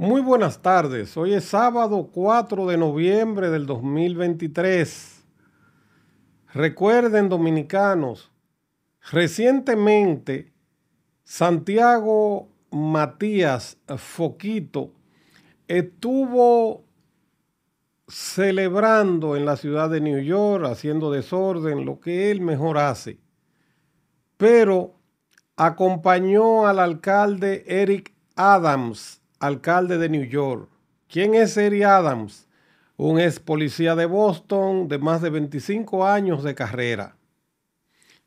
Muy buenas tardes. Hoy es sábado 4 de noviembre del 2023. Recuerden, dominicanos, recientemente Santiago Matías Foquito estuvo celebrando en la ciudad de New York, haciendo desorden, lo que él mejor hace. Pero acompañó al alcalde Eric Adams alcalde de New York. ¿Quién es Eric Adams? Un ex policía de Boston de más de 25 años de carrera.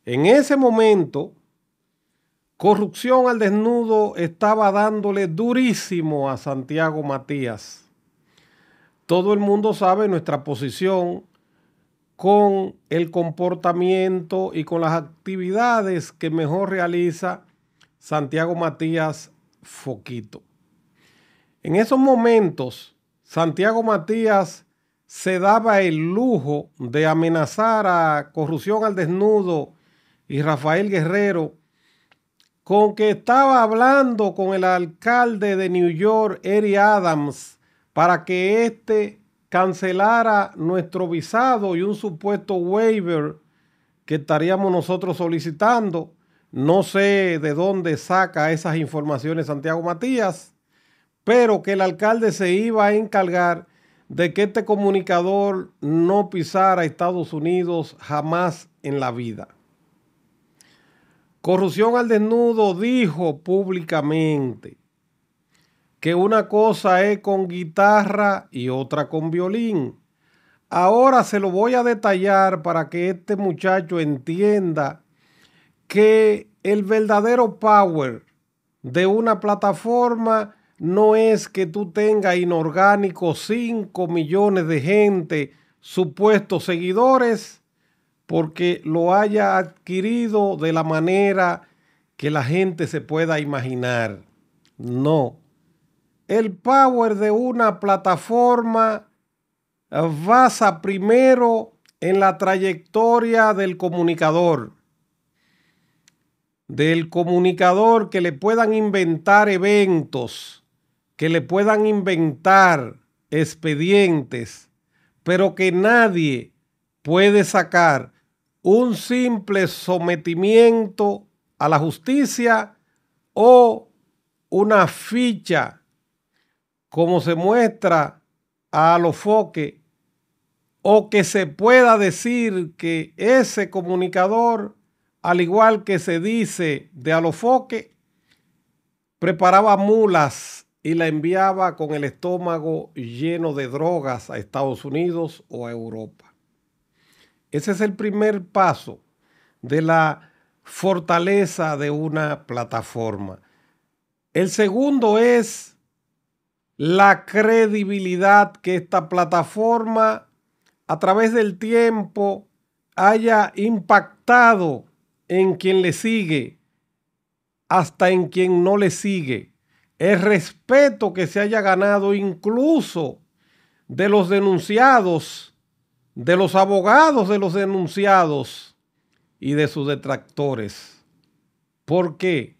En ese momento, corrupción al desnudo estaba dándole durísimo a Santiago Matías. Todo el mundo sabe nuestra posición con el comportamiento y con las actividades que mejor realiza Santiago Matías Foquito. En esos momentos, Santiago Matías se daba el lujo de amenazar a Corrupción al Desnudo y Rafael Guerrero con que estaba hablando con el alcalde de New York, Eric Adams, para que éste cancelara nuestro visado y un supuesto waiver que estaríamos nosotros solicitando. No sé de dónde saca esas informaciones Santiago Matías pero que el alcalde se iba a encargar de que este comunicador no pisara Estados Unidos jamás en la vida. Corrupción al desnudo dijo públicamente que una cosa es con guitarra y otra con violín. Ahora se lo voy a detallar para que este muchacho entienda que el verdadero power de una plataforma no es que tú tengas inorgánico 5 millones de gente, supuestos seguidores, porque lo haya adquirido de la manera que la gente se pueda imaginar. No. El power de una plataforma basa primero en la trayectoria del comunicador del comunicador que le puedan inventar eventos, que le puedan inventar expedientes, pero que nadie puede sacar un simple sometimiento a la justicia o una ficha, como se muestra a Alofoque, o que se pueda decir que ese comunicador, al igual que se dice de Alofoque, preparaba mulas y la enviaba con el estómago lleno de drogas a Estados Unidos o a Europa. Ese es el primer paso de la fortaleza de una plataforma. El segundo es la credibilidad que esta plataforma a través del tiempo haya impactado en quien le sigue hasta en quien no le sigue el respeto que se haya ganado incluso de los denunciados, de los abogados de los denunciados y de sus detractores. ¿Por qué?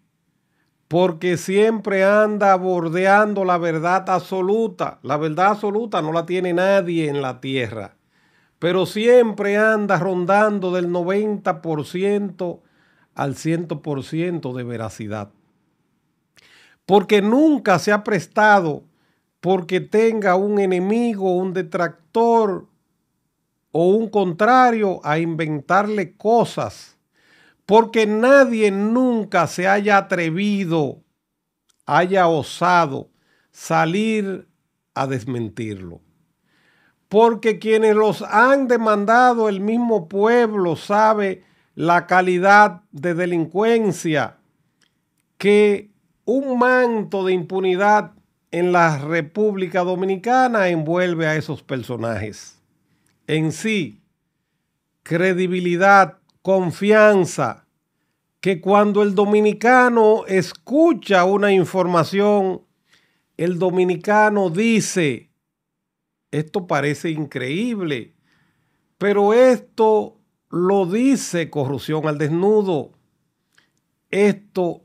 Porque siempre anda bordeando la verdad absoluta. La verdad absoluta no la tiene nadie en la tierra, pero siempre anda rondando del 90% al 100% de veracidad porque nunca se ha prestado porque tenga un enemigo, un detractor o un contrario a inventarle cosas, porque nadie nunca se haya atrevido, haya osado salir a desmentirlo. Porque quienes los han demandado, el mismo pueblo sabe la calidad de delincuencia que un manto de impunidad en la República Dominicana envuelve a esos personajes. En sí, credibilidad, confianza, que cuando el dominicano escucha una información, el dominicano dice, esto parece increíble, pero esto lo dice corrupción al desnudo. Esto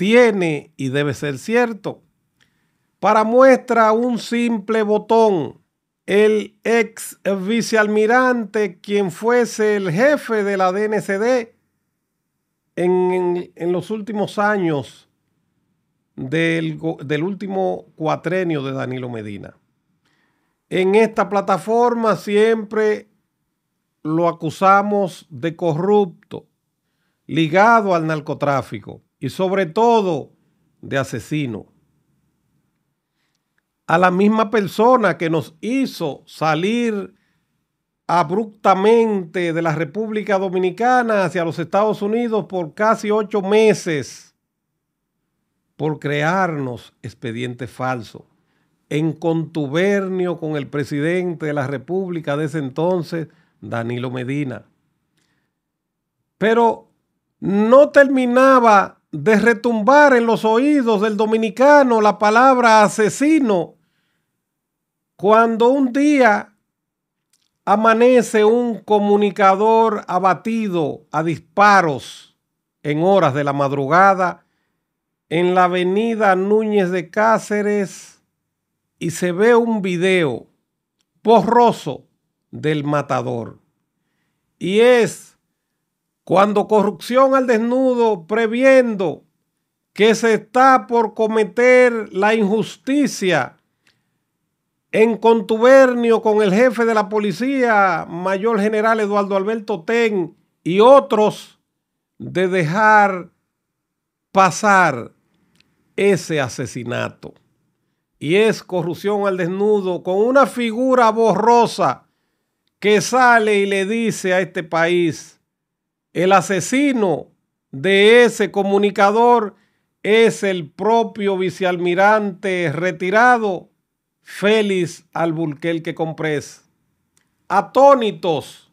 tiene y debe ser cierto. Para muestra un simple botón, el ex vicealmirante, quien fuese el jefe de la DNCD en, los últimos años del, del último cuatrenio de Danilo Medina. En esta plataforma siempre lo acusamos de corrupto, ligado al narcotráfico y sobre todo de asesino. A la misma persona que nos hizo salir abruptamente de la República Dominicana hacia los Estados Unidos por casi ocho meses por crearnos expediente falso en contubernio con el presidente de la República de ese entonces, Danilo Medina. Pero no terminaba de retumbar en los oídos del dominicano la palabra asesino cuando un día amanece un comunicador abatido a disparos en horas de la madrugada en la avenida Núñez de Cáceres y se ve un video borroso del matador. Y es cuando corrupción al desnudo, previendo que se está por cometer la injusticia en contubernio con el jefe de la policía, mayor general Eduardo Alberto Ten y otros, de dejar pasar ese asesinato. Y es corrupción al desnudo con una figura borrosa que sale y le dice a este país, el asesino de ese comunicador es el propio vicealmirante retirado Félix que Comprés. Atónitos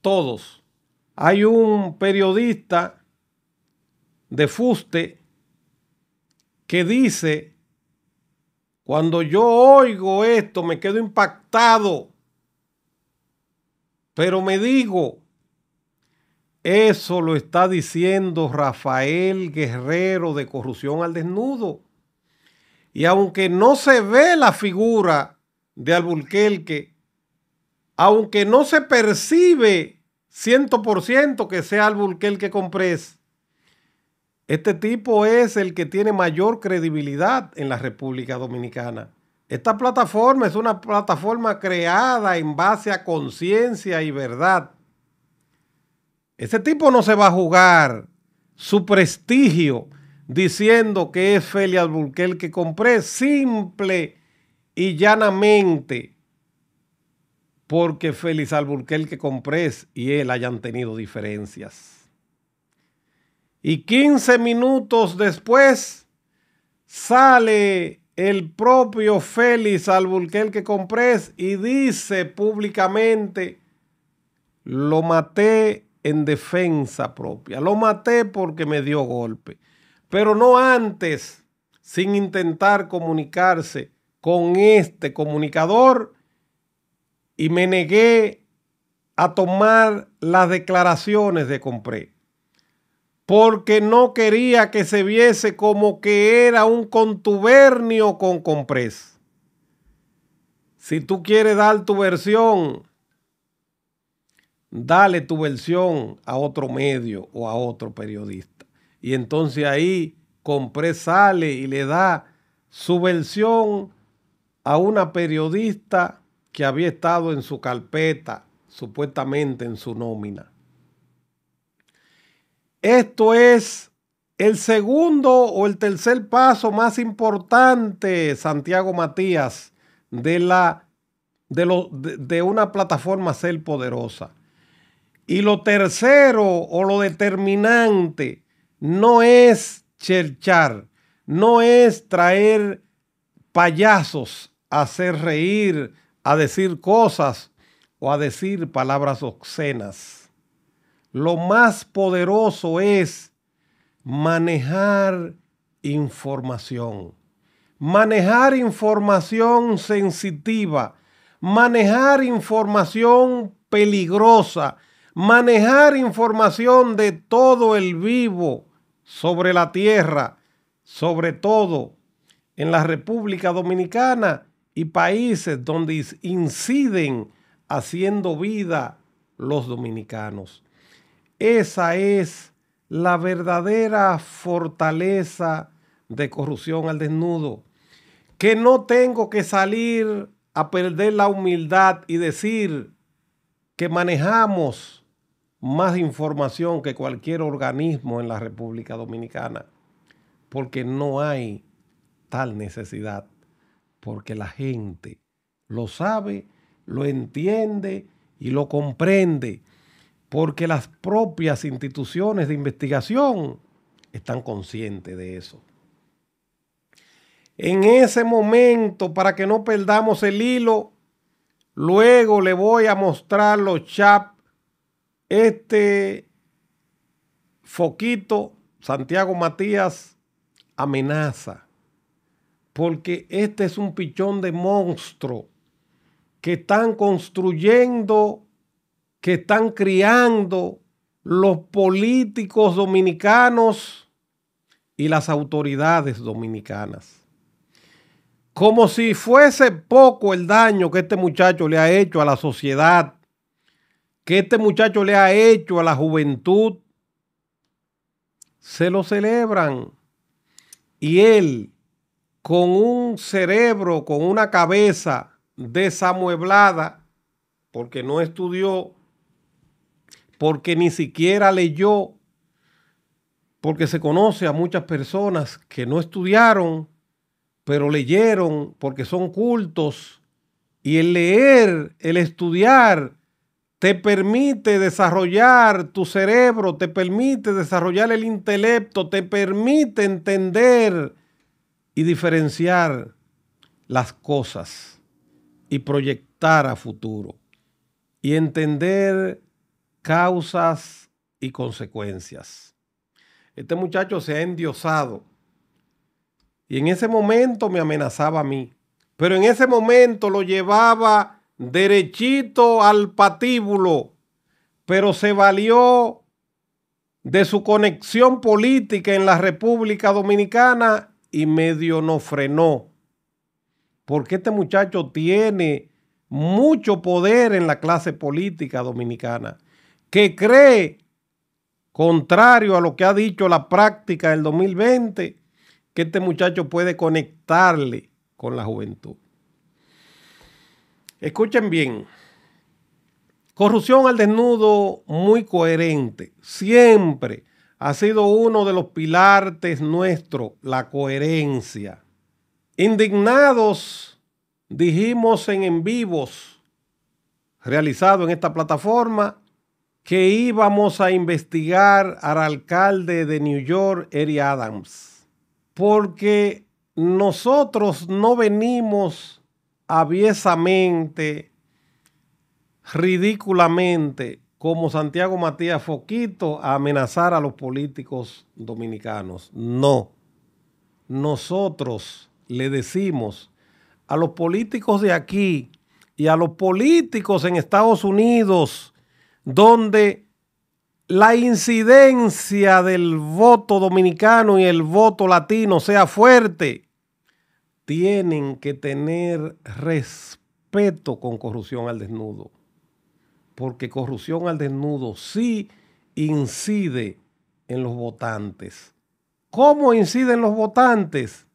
todos. Hay un periodista de fuste que dice, cuando yo oigo esto me quedo impactado, pero me digo, eso lo está diciendo Rafael Guerrero de Corrupción al Desnudo. Y aunque no se ve la figura de Alburquerque, aunque no se percibe 100% que sea Alburquerque compres este tipo es el que tiene mayor credibilidad en la República Dominicana. Esta plataforma es una plataforma creada en base a conciencia y verdad ese tipo no se va a jugar su prestigio diciendo que es Félix Alburquerque que compré simple y llanamente porque Félix Alburquerque que compré y él hayan tenido diferencias. Y 15 minutos después sale el propio Félix Alburquerque que compré y dice públicamente, lo maté en defensa propia. Lo maté porque me dio golpe, pero no antes, sin intentar comunicarse con este comunicador y me negué a tomar las declaraciones de Compré, porque no quería que se viese como que era un contubernio con Compré... Si tú quieres dar tu versión dale tu versión a otro medio o a otro periodista. Y entonces ahí Compré sale y le da su versión a una periodista que había estado en su carpeta, supuestamente en su nómina. Esto es el segundo o el tercer paso más importante, Santiago Matías, de, la, de, lo, de una plataforma ser poderosa. Y lo tercero o lo determinante no es cherchar, no es traer payasos a hacer reír, a decir cosas o a decir palabras obscenas. Lo más poderoso es manejar información. Manejar información sensitiva, manejar información peligrosa, manejar información de todo el vivo sobre la tierra, sobre todo en la República Dominicana y países donde inciden haciendo vida los dominicanos. Esa es la verdadera fortaleza de corrupción al desnudo. Que no tengo que salir a perder la humildad y decir que manejamos más información que cualquier organismo en la República Dominicana, porque no hay tal necesidad, porque la gente lo sabe, lo entiende y lo comprende, porque las propias instituciones de investigación están conscientes de eso. En ese momento, para que no perdamos el hilo, luego le voy a mostrar los chats este foquito, Santiago Matías, amenaza, porque este es un pichón de monstruo que están construyendo, que están criando los políticos dominicanos y las autoridades dominicanas. Como si fuese poco el daño que este muchacho le ha hecho a la sociedad que este muchacho le ha hecho a la juventud, se lo celebran. Y él, con un cerebro, con una cabeza desamueblada, porque no estudió, porque ni siquiera leyó, porque se conoce a muchas personas que no estudiaron, pero leyeron porque son cultos. Y el leer, el estudiar, te permite desarrollar tu cerebro, te permite desarrollar el intelecto, te permite entender y diferenciar las cosas y proyectar a futuro y entender causas y consecuencias. Este muchacho se ha endiosado y en ese momento me amenazaba a mí, pero en ese momento lo llevaba derechito al patíbulo, pero se valió de su conexión política en la República Dominicana y medio no frenó. Porque este muchacho tiene mucho poder en la clase política dominicana, que cree, contrario a lo que ha dicho la práctica del 2020, que este muchacho puede conectarle con la juventud. Escuchen bien. Corrupción al desnudo muy coherente. Siempre ha sido uno de los pilares nuestro, la coherencia. Indignados, dijimos en en vivos, realizado en esta plataforma, que íbamos a investigar al alcalde de New York, Eric Adams, porque nosotros no venimos aviesamente, ridículamente, como Santiago Matías Foquito, a amenazar a los políticos dominicanos. No. Nosotros le decimos a los políticos de aquí y a los políticos en Estados Unidos, donde la incidencia del voto dominicano y el voto latino sea fuerte, tienen que tener respeto con corrupción al desnudo, porque corrupción al desnudo sí incide en los votantes. ¿Cómo inciden los votantes?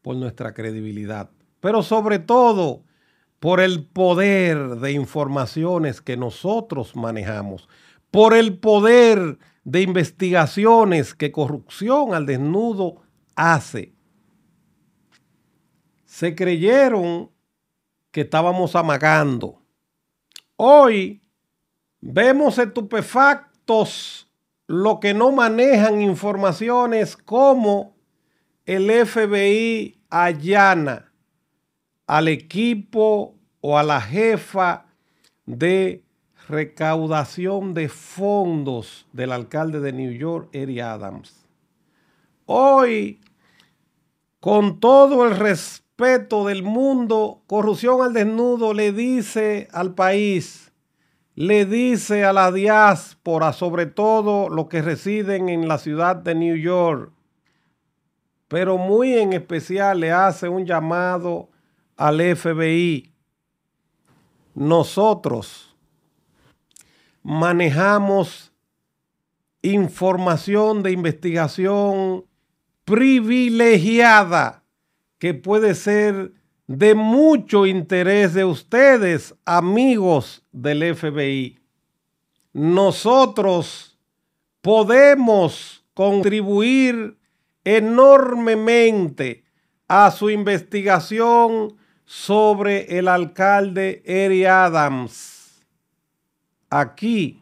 Por nuestra credibilidad, pero sobre todo por el poder de informaciones que nosotros manejamos, por el poder de investigaciones que corrupción al desnudo hace se creyeron que estábamos amagando. Hoy vemos estupefactos lo que no manejan informaciones como el FBI allana al equipo o a la jefa de recaudación de fondos del alcalde de New York, Eric Adams. Hoy, con todo el respeto, del mundo, corrupción al desnudo, le dice al país, le dice a la diáspora, sobre todo los que residen en la ciudad de New York, pero muy en especial le hace un llamado al FBI. Nosotros manejamos información de investigación privilegiada que puede ser de mucho interés de ustedes, amigos del FBI. Nosotros podemos contribuir enormemente a su investigación sobre el alcalde Eri Adams. Aquí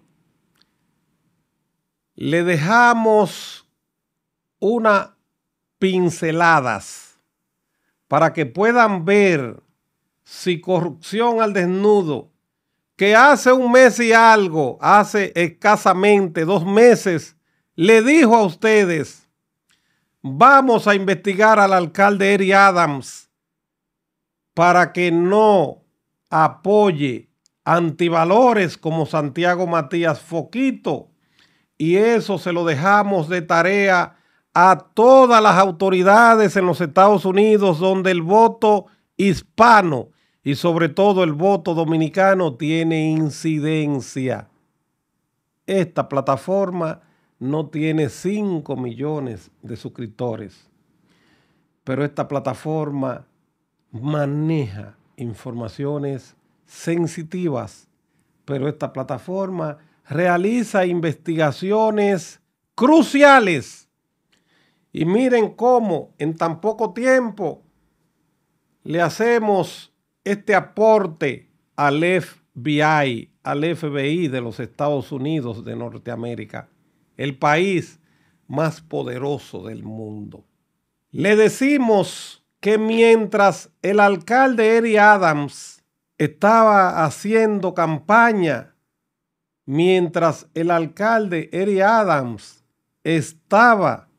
le dejamos una pinceladas para que puedan ver si corrupción al desnudo, que hace un mes y algo, hace escasamente dos meses, le dijo a ustedes, vamos a investigar al alcalde Eri Adams para que no apoye antivalores como Santiago Matías Foquito. Y eso se lo dejamos de tarea a todas las autoridades en los Estados Unidos donde el voto hispano y sobre todo el voto dominicano tiene incidencia. Esta plataforma no tiene 5 millones de suscriptores, pero esta plataforma maneja informaciones sensitivas, pero esta plataforma realiza investigaciones cruciales y miren cómo en tan poco tiempo le hacemos este aporte al FBI, al FBI de los Estados Unidos de Norteamérica, el país más poderoso del mundo. Le decimos que mientras el alcalde Eric Adams estaba haciendo campaña, mientras el alcalde Eric Adams estaba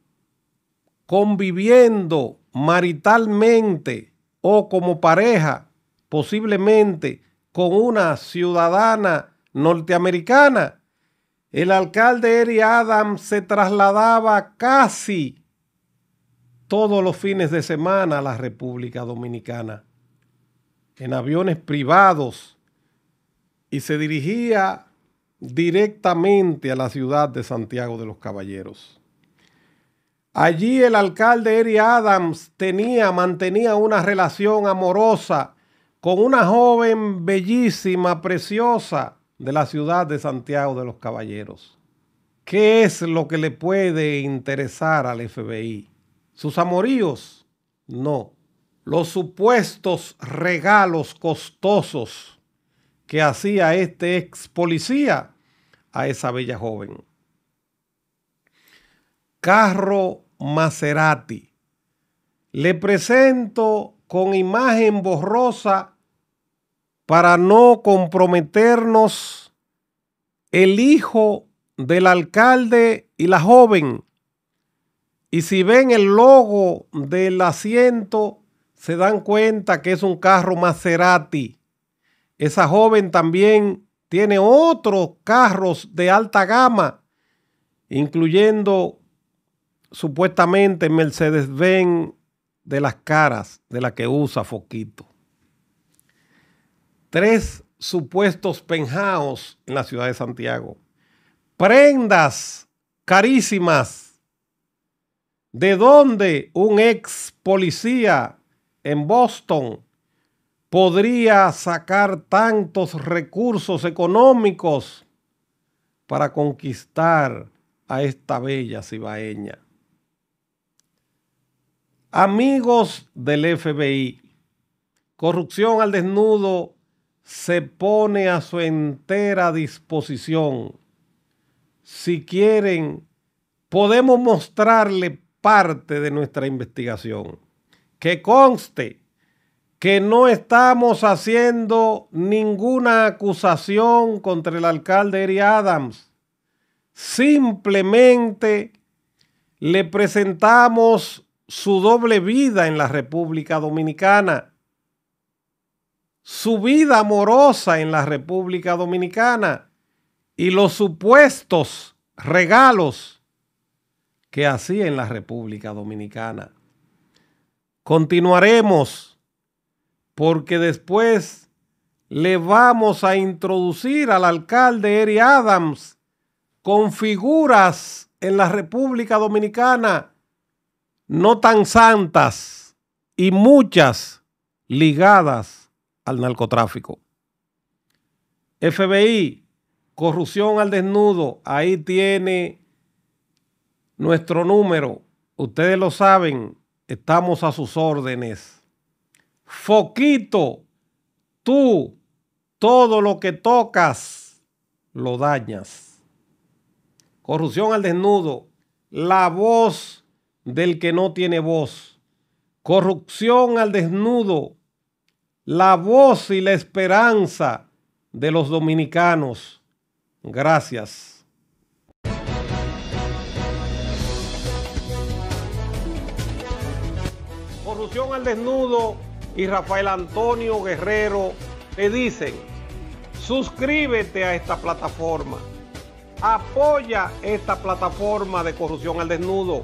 conviviendo maritalmente o como pareja, posiblemente con una ciudadana norteamericana, el alcalde Eri Adams se trasladaba casi todos los fines de semana a la República Dominicana en aviones privados y se dirigía directamente a la ciudad de Santiago de los Caballeros. Allí el alcalde Eri Adams tenía, mantenía una relación amorosa con una joven bellísima, preciosa de la ciudad de Santiago de los Caballeros. ¿Qué es lo que le puede interesar al FBI? ¿Sus amoríos? No. Los supuestos regalos costosos que hacía este ex policía a esa bella joven carro Maserati. Le presento con imagen borrosa para no comprometernos el hijo del alcalde y la joven. Y si ven el logo del asiento, se dan cuenta que es un carro Maserati. Esa joven también tiene otros carros de alta gama, incluyendo supuestamente Mercedes-Benz de las caras de la que usa Foquito. Tres supuestos penjaos en la ciudad de Santiago. Prendas carísimas. ¿De dónde un ex policía en Boston podría sacar tantos recursos económicos para conquistar a esta bella cibaeña? Amigos del FBI, corrupción al desnudo se pone a su entera disposición. Si quieren, podemos mostrarle parte de nuestra investigación. Que conste que no estamos haciendo ninguna acusación contra el alcalde Eri Adams. Simplemente le presentamos su doble vida en la República Dominicana, su vida amorosa en la República Dominicana y los supuestos regalos que hacía en la República Dominicana. Continuaremos porque después le vamos a introducir al alcalde Eri Adams con figuras en la República Dominicana no tan santas y muchas ligadas al narcotráfico. FBI, corrupción al desnudo, ahí tiene nuestro número. Ustedes lo saben, estamos a sus órdenes. Foquito, tú, todo lo que tocas, lo dañas. Corrupción al desnudo, la voz del que no tiene voz, corrupción al desnudo, la voz y la esperanza de los dominicanos. Gracias. Corrupción al desnudo y Rafael Antonio Guerrero te dicen, suscríbete a esta plataforma, apoya esta plataforma de Corrupción al desnudo